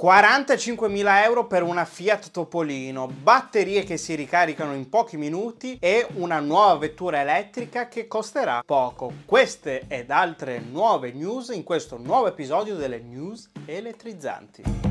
45.000 euro per una Fiat Topolino, batterie che si ricaricano in pochi minuti e una nuova vettura elettrica che costerà poco. Queste ed altre nuove news in questo nuovo episodio delle news elettrizzanti.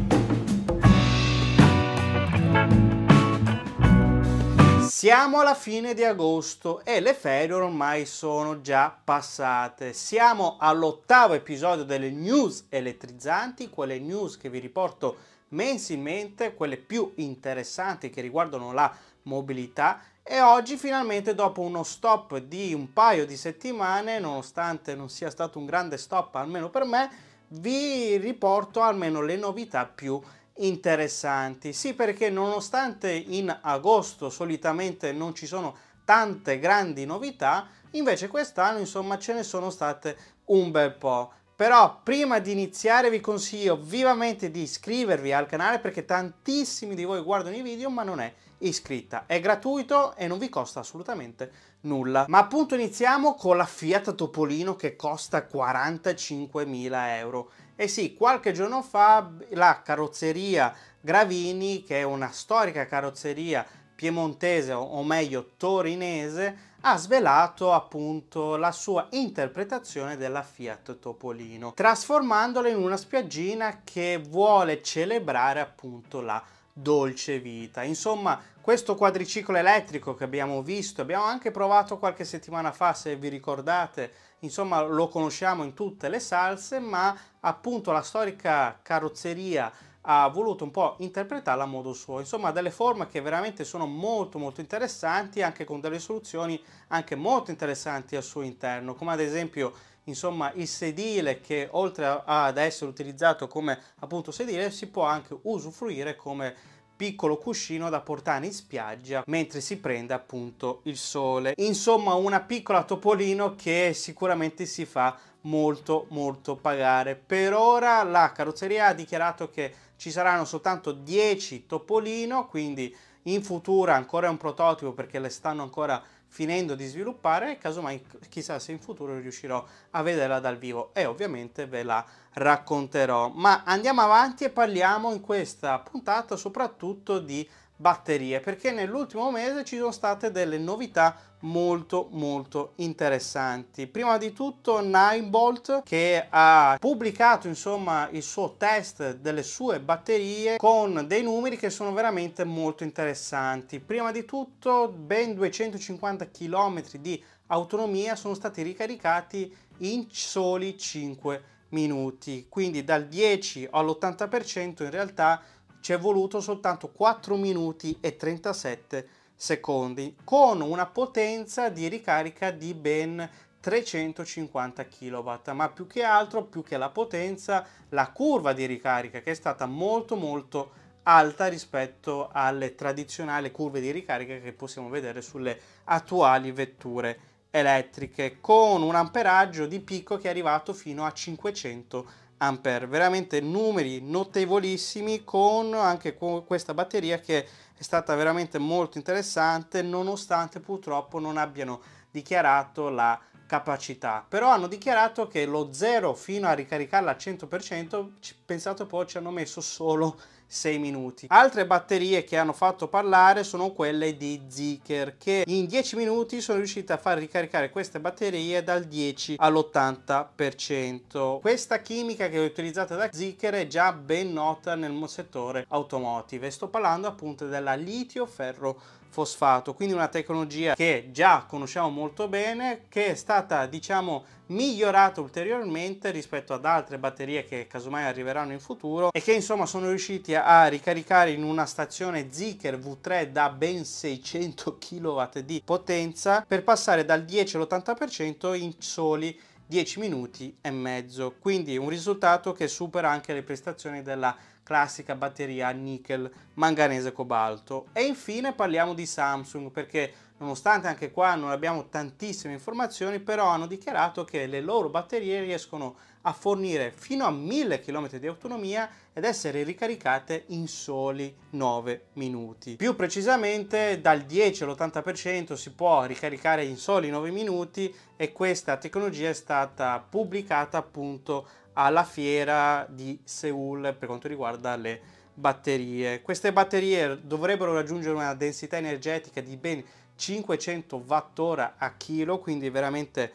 Siamo alla fine di agosto e le ferie ormai sono già passate. Siamo all'ottavo episodio delle news elettrizzanti, quelle news che vi riporto mensilmente, quelle più interessanti che riguardano la mobilità e oggi finalmente dopo uno stop di un paio di settimane, nonostante non sia stato un grande stop almeno per me, vi riporto almeno le novità più interessanti interessanti. Sì, perché nonostante in agosto solitamente non ci sono tante grandi novità, invece quest'anno insomma ce ne sono state un bel po'. Però prima di iniziare vi consiglio vivamente di iscrivervi al canale perché tantissimi di voi guardano i video ma non è iscritta. È gratuito e non vi costa assolutamente nulla. Ma appunto iniziamo con la Fiat Topolino che costa 45.000 euro. E eh sì, qualche giorno fa la carrozzeria Gravini, che è una storica carrozzeria piemontese o meglio torinese, ha svelato appunto la sua interpretazione della Fiat Topolino, trasformandola in una spiaggina che vuole celebrare appunto la dolce vita. Insomma, questo quadriciclo elettrico che abbiamo visto, abbiamo anche provato qualche settimana fa, se vi ricordate, insomma, lo conosciamo in tutte le salse, ma appunto la storica carrozzeria ha voluto un po' interpretarla a modo suo, insomma delle forme che veramente sono molto molto interessanti, anche con delle soluzioni anche molto interessanti al suo interno, come ad esempio insomma il sedile che oltre ad essere utilizzato come appunto sedile si può anche usufruire come piccolo cuscino da portare in spiaggia mentre si prende appunto il sole insomma una piccola topolino che sicuramente si fa molto molto pagare. Per ora la carrozzeria ha dichiarato che ci saranno soltanto 10 Topolino, quindi in futuro ancora è un prototipo perché le stanno ancora finendo di sviluppare e casomai chissà se in futuro riuscirò a vederla dal vivo e ovviamente ve la racconterò. Ma andiamo avanti e parliamo in questa puntata soprattutto di batterie perché nell'ultimo mese ci sono state delle novità molto molto interessanti prima di tutto Ninebolt che ha pubblicato insomma il suo test delle sue batterie con dei numeri che sono veramente molto interessanti prima di tutto ben 250 km di autonomia sono stati ricaricati in soli 5 minuti quindi dal 10 all'80% in realtà ci è voluto soltanto 4 minuti e 37 secondi con una potenza di ricarica di ben 350 kW, ma più che altro, più che la potenza, la curva di ricarica che è stata molto molto alta rispetto alle tradizionali curve di ricarica che possiamo vedere sulle attuali vetture elettriche, con un amperaggio di picco che è arrivato fino a 500 kW ampere veramente numeri notevolissimi con anche questa batteria che è stata veramente molto interessante nonostante purtroppo non abbiano dichiarato la capacità però hanno dichiarato che lo zero fino a ricaricarla al 100% pensato poi ci hanno messo solo 6 minuti. Altre batterie che hanno fatto parlare sono quelle di Zicker che in 10 minuti sono riuscite a far ricaricare queste batterie dal 10 all'80%. Questa chimica che è utilizzata da Zicker è già ben nota nel settore automotive. Sto parlando appunto della litio ferro fosfato, quindi una tecnologia che già conosciamo molto bene, che è stata diciamo migliorata ulteriormente rispetto ad altre batterie che casomai arriveranno in futuro e che insomma sono riusciti a ricaricare in una stazione Zicker V3 da ben 600 kW di potenza per passare dal 10 all'80% in soli 10 minuti e mezzo, quindi un risultato che supera anche le prestazioni della classica batteria nickel manganese cobalto. E infine parliamo di Samsung perché nonostante anche qua non abbiamo tantissime informazioni, però hanno dichiarato che le loro batterie riescono a a fornire fino a 1000 km di autonomia ed essere ricaricate in soli 9 minuti. Più precisamente dal 10 all'80% si può ricaricare in soli 9 minuti e questa tecnologia è stata pubblicata appunto alla fiera di Seoul per quanto riguarda le batterie. Queste batterie dovrebbero raggiungere una densità energetica di ben 500 watt ora a chilo, quindi veramente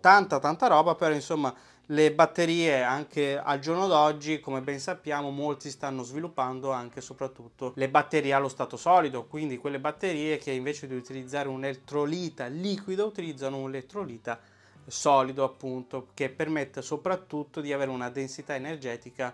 tanta tanta roba, però insomma le batterie anche al giorno d'oggi come ben sappiamo molti stanno sviluppando anche e soprattutto le batterie allo stato solido quindi quelle batterie che invece di utilizzare un elettrolita liquido utilizzano un elettrolita solido appunto che permette soprattutto di avere una densità energetica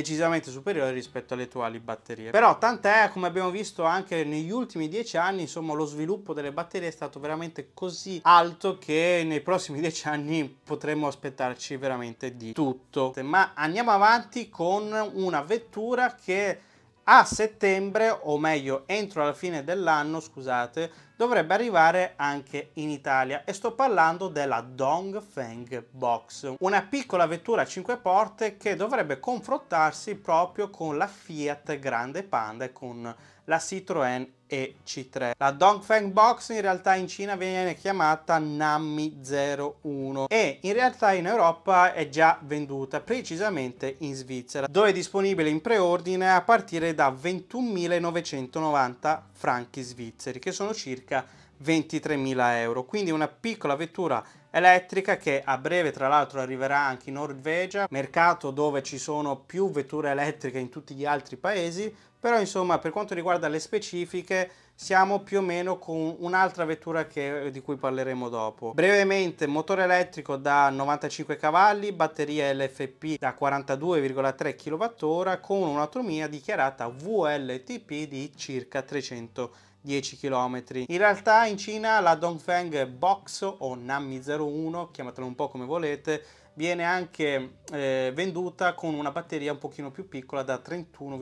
decisamente superiore rispetto alle attuali batterie. Però tant'è, come abbiamo visto anche negli ultimi dieci anni, insomma lo sviluppo delle batterie è stato veramente così alto che nei prossimi dieci anni potremmo aspettarci veramente di tutto. Ma andiamo avanti con una vettura che a settembre, o meglio entro la fine dell'anno, scusate, dovrebbe arrivare anche in Italia e sto parlando della Dongfeng Box, una piccola vettura a 5 porte che dovrebbe confrontarsi proprio con la Fiat Grande Panda e con la Citroën e C3. La Dongfeng Box in realtà in Cina viene chiamata Nami 01 e in realtà in Europa è già venduta, precisamente in Svizzera, dove è disponibile in preordine a partire da 21.990 franchi svizzeri, che sono circa 23.000 euro, quindi una piccola vettura elettrica che a breve tra l'altro arriverà anche in Norvegia, mercato dove ci sono più vetture elettriche in tutti gli altri paesi, però insomma per quanto riguarda le specifiche siamo più o meno con un'altra vettura che, eh, di cui parleremo dopo. Brevemente, motore elettrico da 95 cavalli, batteria LFP da 42,3 kWh con un'autonomia dichiarata VLTP di circa 310 km. In realtà in Cina la Dongfeng Box o Nami 01, chiamatela un po' come volete, viene anche eh, venduta con una batteria un pochino più piccola da 31,5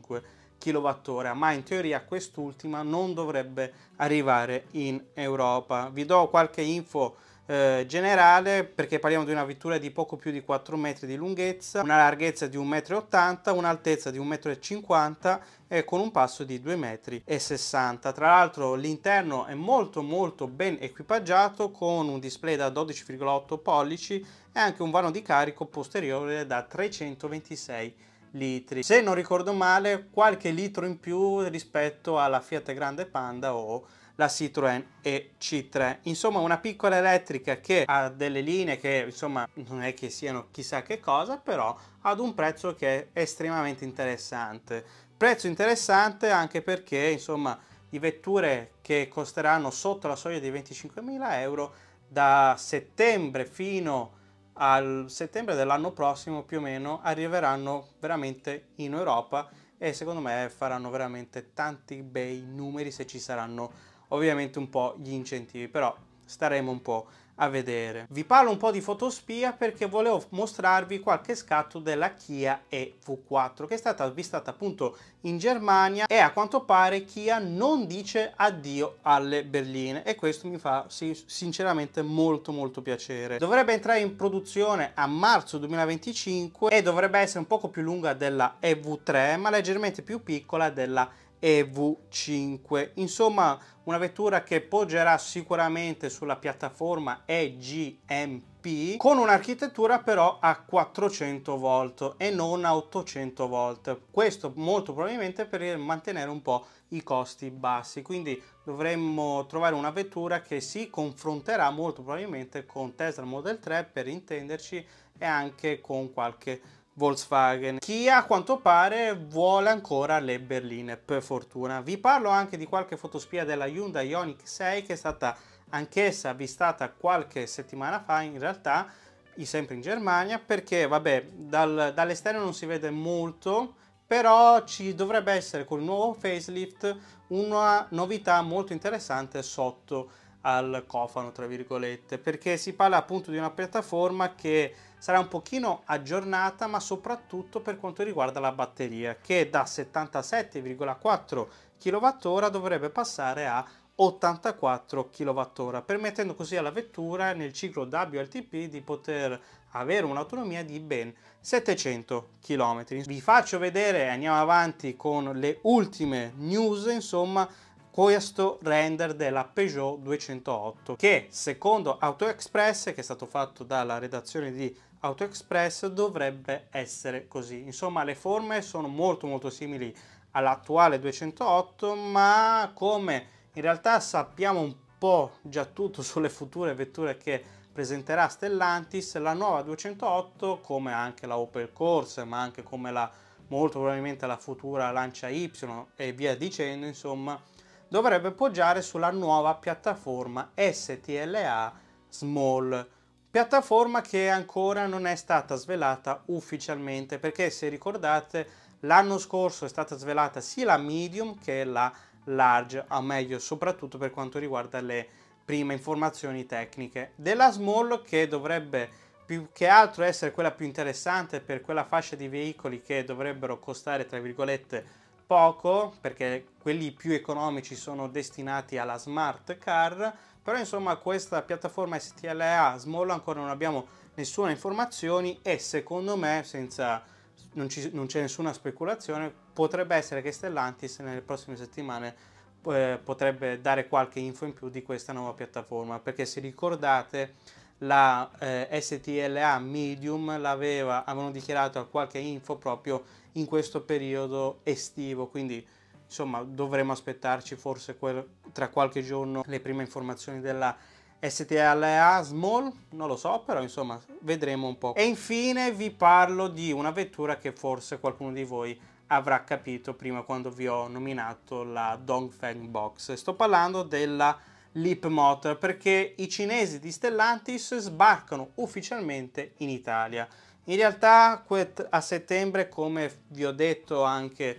kWh kWh, ma in teoria quest'ultima non dovrebbe arrivare in Europa. Vi do qualche info eh, generale perché parliamo di una vettura di poco più di 4 metri di lunghezza, una larghezza di 1,80 m, un'altezza di 1,50 m e con un passo di 2,60 m. Tra l'altro l'interno è molto molto ben equipaggiato con un display da 12,8 pollici e anche un vano di carico posteriore da 326 mm litri. Se non ricordo male, qualche litro in più rispetto alla Fiat Grande Panda o la Citroën c 3 Insomma, una piccola elettrica che ha delle linee che, insomma, non è che siano chissà che cosa, però ad un prezzo che è estremamente interessante. Prezzo interessante anche perché, insomma, di vetture che costeranno sotto la soglia di 25.000 euro da settembre fino a al settembre dell'anno prossimo più o meno arriveranno veramente in Europa e secondo me faranno veramente tanti bei numeri se ci saranno ovviamente un po' gli incentivi, però staremo un po' a vedere. Vi parlo un po' di fotospia perché volevo mostrarvi qualche scatto della Kia EV4 che è stata avvistata appunto in Germania e a quanto pare Kia non dice addio alle berline e questo mi fa sinceramente molto molto piacere. Dovrebbe entrare in produzione a marzo 2025 e dovrebbe essere un poco più lunga della EV3 ma leggermente più piccola della EV4 EV5. Insomma, una vettura che poggerà sicuramente sulla piattaforma EGMP con un'architettura però a 400 volt e non a 800 volt. Questo molto probabilmente per mantenere un po' i costi bassi, quindi dovremmo trovare una vettura che si confronterà molto probabilmente con Tesla Model 3 per intenderci e anche con qualche Volkswagen. Kia a quanto pare vuole ancora le berline, per fortuna. Vi parlo anche di qualche fotospia della Hyundai Ioniq 6 che è stata anch'essa avvistata qualche settimana fa in realtà, sempre in Germania, perché vabbè dal, dall'esterno non si vede molto, però ci dovrebbe essere col nuovo facelift una novità molto interessante sotto al cofano, tra virgolette, perché si parla appunto di una piattaforma che sarà un pochino aggiornata ma soprattutto per quanto riguarda la batteria che da 77,4 kWh dovrebbe passare a 84 kWh permettendo così alla vettura nel ciclo WLTP di poter avere un'autonomia di ben 700 km. Vi faccio vedere, andiamo avanti con le ultime news, insomma questo render della Peugeot 208 che secondo AutoExpress che è stato fatto dalla redazione di AutoExpress dovrebbe essere così. Insomma le forme sono molto molto simili all'attuale 208 ma come in realtà sappiamo un po' già tutto sulle future vetture che presenterà Stellantis, la nuova 208 come anche la Opel Corse ma anche come la molto probabilmente la futura Lancia Y e via dicendo insomma dovrebbe poggiare sulla nuova piattaforma STLA Small piattaforma che ancora non è stata svelata ufficialmente perché se ricordate l'anno scorso è stata svelata sia la medium che la large, o meglio soprattutto per quanto riguarda le prime informazioni tecniche. Della small che dovrebbe più che altro essere quella più interessante per quella fascia di veicoli che dovrebbero costare tra virgolette poco perché quelli più economici sono destinati alla smart car però insomma questa piattaforma STLA Small ancora non abbiamo nessuna informazione e secondo me senza non, ci, non c'è nessuna speculazione potrebbe essere che Stellantis nelle prossime settimane eh, potrebbe dare qualche info in più di questa nuova piattaforma perché se ricordate la eh, STLA Medium l'aveva avevano dichiarato a qualche info proprio in questo periodo estivo quindi Insomma, dovremo aspettarci forse tra qualche giorno le prime informazioni della STLA Small, non lo so, però insomma vedremo un po'. E infine vi parlo di una vettura che forse qualcuno di voi avrà capito prima quando vi ho nominato la Dongfeng Box. Sto parlando della Leap Motor perché i cinesi di Stellantis sbarcano ufficialmente in Italia. In realtà a settembre, come vi ho detto anche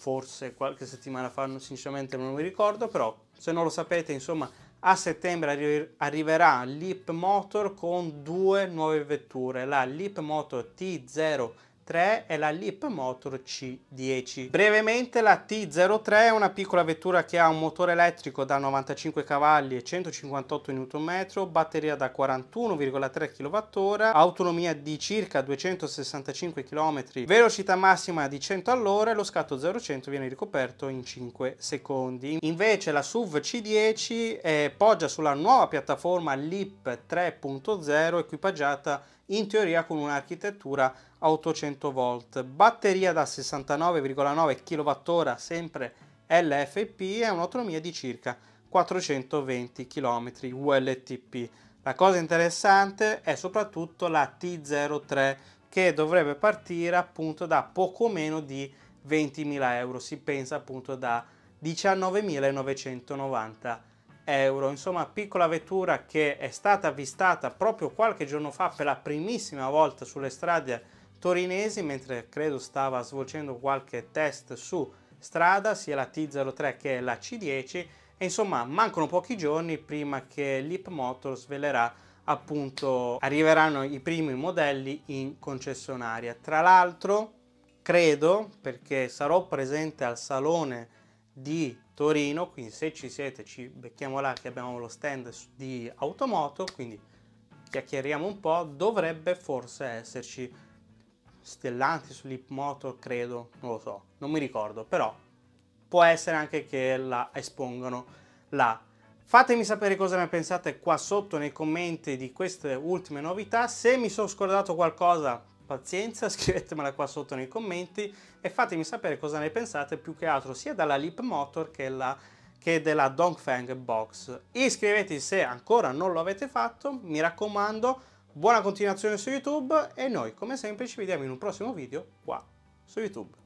forse qualche settimana fa, non, sinceramente non mi ricordo, però se non lo sapete, insomma, a settembre arri- arriverà l'Hip Motor con due nuove vetture, la Leap Motor T0 è la Leap Motor C10. Brevemente la T03 è una piccola vettura che ha un motore elettrico da 95 cavalli e 158 Nm, batteria da 41,3 kWh, autonomia di circa 265 km, velocità massima di 100 all'ora e lo scatto 0-100 viene ricoperto in 5 secondi. Invece la SUV C10 eh, poggia sulla nuova piattaforma Leap 3.0 equipaggiata in teoria con un'architettura 800 volt, batteria da 69,9 kWh sempre LFP e un'autonomia di circa 420 km ULTP. La cosa interessante è soprattutto la T03 che dovrebbe partire appunto da poco meno di 20.000 euro, si pensa appunto da 19.990 euro. Insomma, piccola vettura che è stata avvistata proprio qualche giorno fa per la primissima volta sulle strade torinesi mentre credo stava svolgendo qualche test su strada sia la T03 che la C10 e insomma mancano pochi giorni prima che l'Hip Motor svelerà appunto arriveranno i primi modelli in concessionaria tra l'altro credo perché sarò presente al salone di Torino quindi se ci siete ci becchiamo là che abbiamo lo stand di Automoto quindi chiacchieriamo un po' dovrebbe forse esserci Stellantis, sull'Hip Motor, credo, non lo so, non mi ricordo, però può essere anche che la espongano là. Fatemi sapere cosa ne pensate qua sotto nei commenti di queste ultime novità, se mi sono scordato qualcosa pazienza, scrivetemela qua sotto nei commenti e fatemi sapere cosa ne pensate più che altro sia dalla Lip Motor che, la, che della Dongfeng Box. Iscrivetevi se ancora non lo avete fatto, mi raccomando, Buona continuazione su YouTube e noi come sempre ci vediamo in un prossimo video qua su YouTube.